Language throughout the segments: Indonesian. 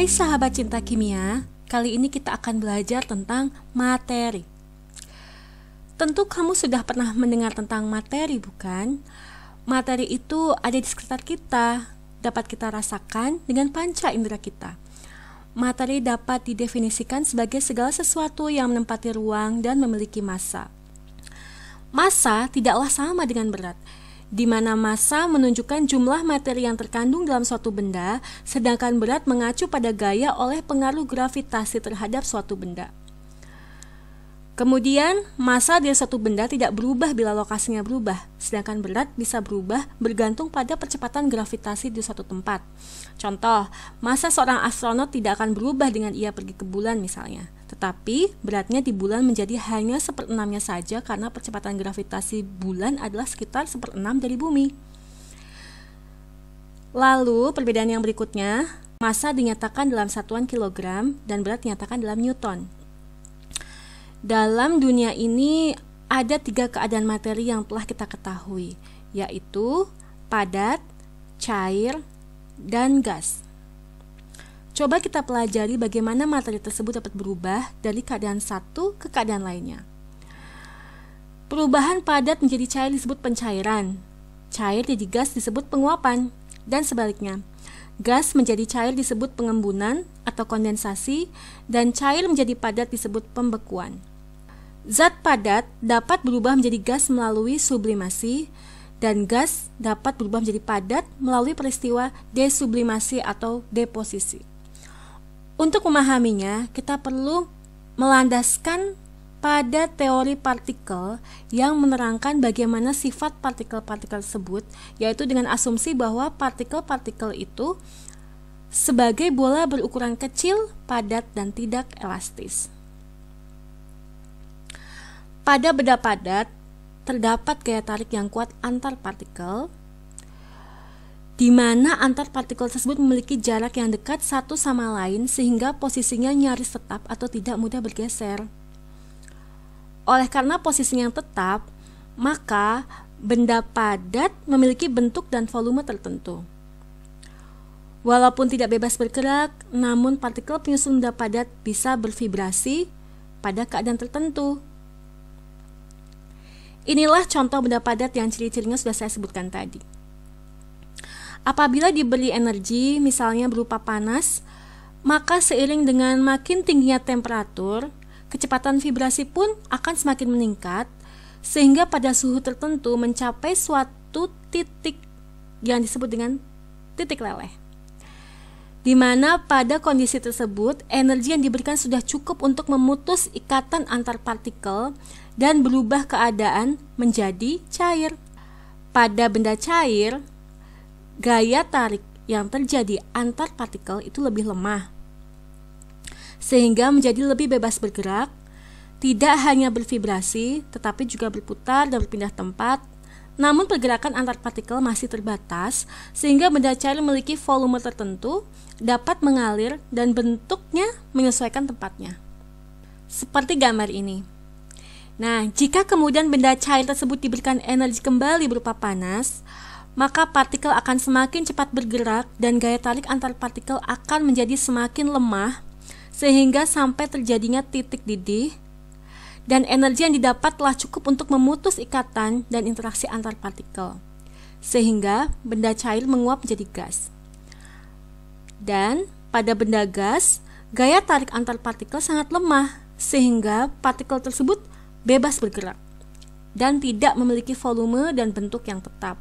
Hai sahabat cinta kimia, kali ini kita akan belajar tentang materi. Tentu kamu sudah pernah mendengar tentang materi, bukan? Materi itu ada di sekitar kita, dapat kita rasakan dengan panca indera kita. Materi dapat didefinisikan sebagai segala sesuatu yang menempati ruang dan memiliki massa. Massa tidaklah sama dengan berat, di mana massa menunjukkan jumlah materi yang terkandung dalam suatu benda, sedangkan berat mengacu pada gaya oleh pengaruh gravitasi terhadap suatu benda. Kemudian, massa dari satu benda tidak berubah bila lokasinya berubah, sedangkan berat bisa berubah bergantung pada percepatan gravitasi di suatu tempat. Contoh, massa seorang astronot tidak akan berubah dengan ia pergi ke bulan misalnya, tetapi beratnya di bulan menjadi hanya seperenamnya saja karena percepatan gravitasi bulan adalah sekitar seperenam dari bumi. Lalu, perbedaan yang berikutnya, massa dinyatakan dalam satuan kilogram dan berat dinyatakan dalam newton. Dalam dunia ini ada tiga keadaan materi yang telah kita ketahui, yaitu padat, cair, dan gas. Coba kita pelajari bagaimana materi tersebut dapat berubah dari keadaan satu ke keadaan lainnya. Perubahan padat menjadi cair disebut pencairan, cair jadi gas disebut penguapan, dan sebaliknya. Gas menjadi cair disebut pengembunan atau kondensasi, dan cair menjadi padat disebut pembekuan. Zat padat dapat berubah menjadi gas melalui sublimasi dan gas dapat berubah menjadi padat melalui peristiwa desublimasi atau deposisi. Untuk memahaminya, kita perlu melandaskan pada teori partikel yang menerangkan bagaimana sifat partikel-partikel tersebut, yaitu dengan asumsi bahwa partikel-partikel itu sebagai bola berukuran kecil, padat, dan tidak elastis. Pada benda padat, terdapat gaya tarik yang kuat antar partikel, di mana antar partikel tersebut memiliki jarak yang dekat satu sama lain sehingga posisinya nyaris tetap atau tidak mudah bergeser. Oleh karena posisinya yang tetap, maka benda padat memiliki bentuk dan volume tertentu. Walaupun tidak bebas bergerak, namun partikel penyusun benda padat bisa bervibrasi pada keadaan tertentu Inilah contoh benda padat yang ciri-cirinya sudah saya sebutkan tadi. Apabila diberi energi, misalnya berupa panas, maka seiring dengan makin tingginya temperatur, kecepatan vibrasi pun akan semakin meningkat, sehingga pada suhu tertentu mencapai suatu titik yang disebut dengan titik leleh di mana pada kondisi tersebut energi yang diberikan sudah cukup untuk memutus ikatan antar partikel dan berubah keadaan menjadi cair. Pada benda cair, gaya tarik yang terjadi antar partikel itu lebih lemah, sehingga menjadi lebih bebas bergerak, tidak hanya bervibrasi tetapi juga berputar dan berpindah tempat namun pergerakan antar partikel masih terbatas sehingga benda cair memiliki volume tertentu, dapat mengalir dan bentuknya menyesuaikan tempatnya. Seperti gambar ini. Nah, jika kemudian benda cair tersebut diberikan energi kembali berupa panas, maka partikel akan semakin cepat bergerak dan gaya tarik antar partikel akan menjadi semakin lemah sehingga sampai terjadinya titik didih dan energi yang didapat telah cukup untuk memutus ikatan dan interaksi antar partikel, sehingga benda cair menguap menjadi gas. Dan pada benda gas, gaya tarik antar partikel sangat lemah, sehingga partikel tersebut bebas bergerak dan tidak memiliki volume dan bentuk yang tetap.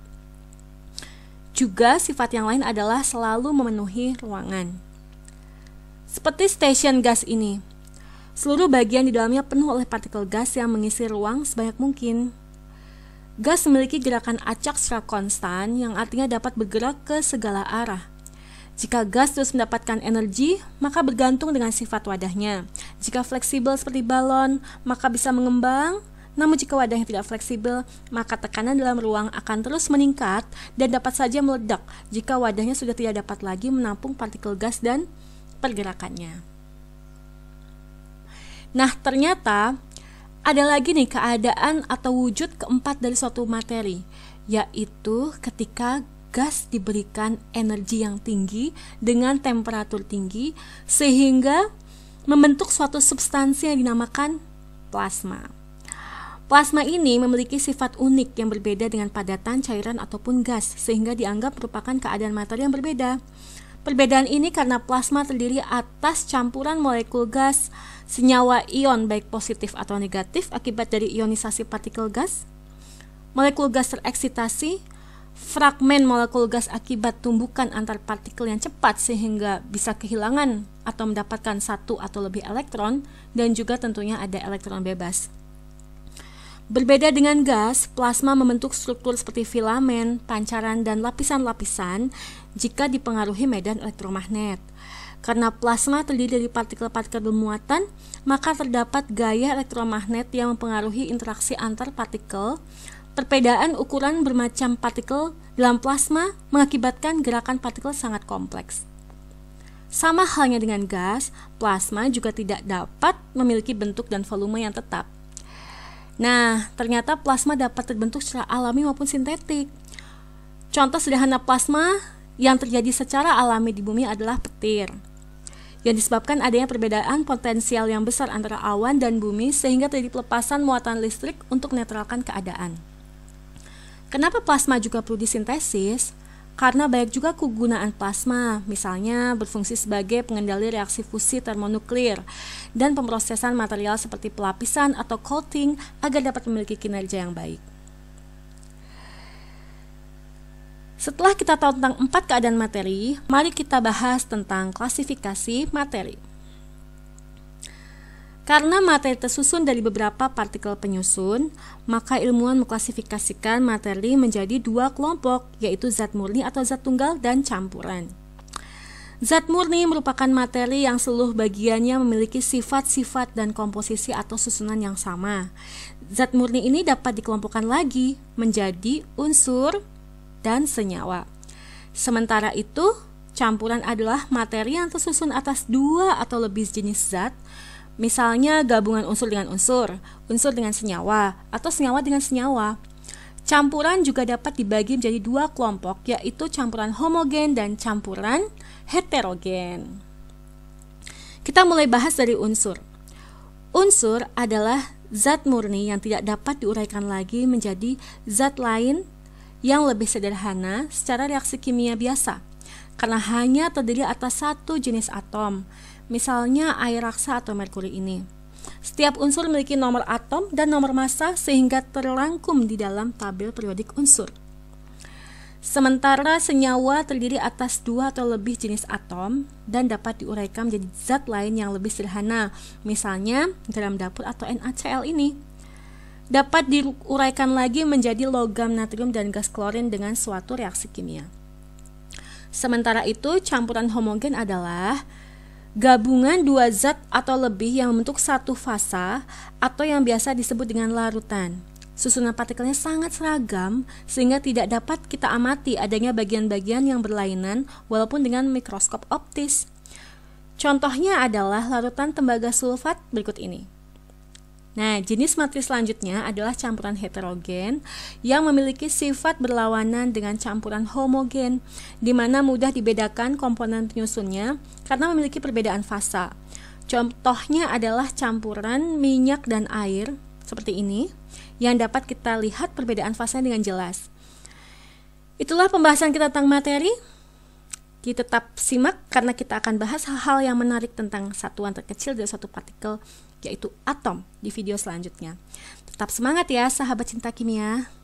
Juga sifat yang lain adalah selalu memenuhi ruangan. Seperti stasiun gas ini, Seluruh bagian di dalamnya penuh oleh partikel gas yang mengisi ruang sebanyak mungkin. Gas memiliki gerakan acak secara konstan yang artinya dapat bergerak ke segala arah. Jika gas terus mendapatkan energi, maka bergantung dengan sifat wadahnya. Jika fleksibel seperti balon, maka bisa mengembang. Namun jika wadahnya tidak fleksibel, maka tekanan dalam ruang akan terus meningkat dan dapat saja meledak jika wadahnya sudah tidak dapat lagi menampung partikel gas dan pergerakannya. Nah, ternyata ada lagi nih keadaan atau wujud keempat dari suatu materi, yaitu ketika gas diberikan energi yang tinggi dengan temperatur tinggi sehingga membentuk suatu substansi yang dinamakan plasma. Plasma ini memiliki sifat unik yang berbeda dengan padatan, cairan, ataupun gas, sehingga dianggap merupakan keadaan materi yang berbeda. Perbedaan ini karena plasma terdiri atas campuran molekul gas senyawa ion baik positif atau negatif akibat dari ionisasi partikel gas, molekul gas tereksitasi, fragmen molekul gas akibat tumbukan antar partikel yang cepat sehingga bisa kehilangan atau mendapatkan satu atau lebih elektron dan juga tentunya ada elektron bebas. Berbeda dengan gas, plasma membentuk struktur seperti filamen, pancaran, dan lapisan-lapisan jika dipengaruhi medan elektromagnet. Karena plasma terdiri dari partikel-partikel bermuatan, maka terdapat gaya elektromagnet yang mempengaruhi interaksi antar partikel. Perbedaan ukuran bermacam partikel dalam plasma mengakibatkan gerakan partikel sangat kompleks. Sama halnya dengan gas, plasma juga tidak dapat memiliki bentuk dan volume yang tetap Nah, ternyata plasma dapat terbentuk secara alami maupun sintetik. Contoh sederhana plasma yang terjadi secara alami di bumi adalah petir. Yang disebabkan adanya perbedaan potensial yang besar antara awan dan bumi sehingga terjadi pelepasan muatan listrik untuk menetralkan keadaan. Kenapa plasma juga perlu disintesis? karena banyak juga kegunaan plasma, misalnya berfungsi sebagai pengendali reaksi fusi termonuklir dan pemrosesan material seperti pelapisan atau coating agar dapat memiliki kinerja yang baik. Setelah kita tahu tentang empat keadaan materi, mari kita bahas tentang klasifikasi materi. Karena materi tersusun dari beberapa partikel penyusun, maka ilmuwan mengklasifikasikan materi menjadi dua kelompok, yaitu zat murni atau zat tunggal dan campuran. Zat murni merupakan materi yang seluruh bagiannya memiliki sifat-sifat dan komposisi atau susunan yang sama. Zat murni ini dapat dikelompokkan lagi menjadi unsur dan senyawa. Sementara itu, campuran adalah materi yang tersusun atas dua atau lebih jenis zat Misalnya gabungan unsur dengan unsur, unsur dengan senyawa, atau senyawa dengan senyawa. Campuran juga dapat dibagi menjadi dua kelompok, yaitu campuran homogen dan campuran heterogen. Kita mulai bahas dari unsur. Unsur adalah zat murni yang tidak dapat diuraikan lagi menjadi zat lain yang lebih sederhana secara reaksi kimia biasa karena hanya terdiri atas satu jenis atom, misalnya air raksa atau merkuri ini. Setiap unsur memiliki nomor atom dan nomor massa sehingga terlangkum di dalam tabel periodik unsur. Sementara senyawa terdiri atas dua atau lebih jenis atom dan dapat diuraikan menjadi zat lain yang lebih sederhana, misalnya dalam dapur atau NaCl ini. Dapat diuraikan lagi menjadi logam natrium dan gas klorin dengan suatu reaksi kimia. Sementara itu, campuran homogen adalah gabungan dua zat atau lebih yang membentuk satu fasa atau yang biasa disebut dengan larutan. Susunan partikelnya sangat seragam sehingga tidak dapat kita amati adanya bagian-bagian yang berlainan walaupun dengan mikroskop optis. Contohnya adalah larutan tembaga sulfat berikut ini. Nah, jenis matriks selanjutnya adalah campuran heterogen yang memiliki sifat berlawanan dengan campuran homogen, di mana mudah dibedakan komponen penyusunnya karena memiliki perbedaan fasa. Contohnya adalah campuran minyak dan air seperti ini, yang dapat kita lihat perbedaan fasanya dengan jelas. Itulah pembahasan kita tentang materi. Kita tetap simak karena kita akan bahas hal-hal yang menarik tentang satuan terkecil dari satu partikel yaitu atom di video selanjutnya. Tetap semangat ya sahabat cinta kimia.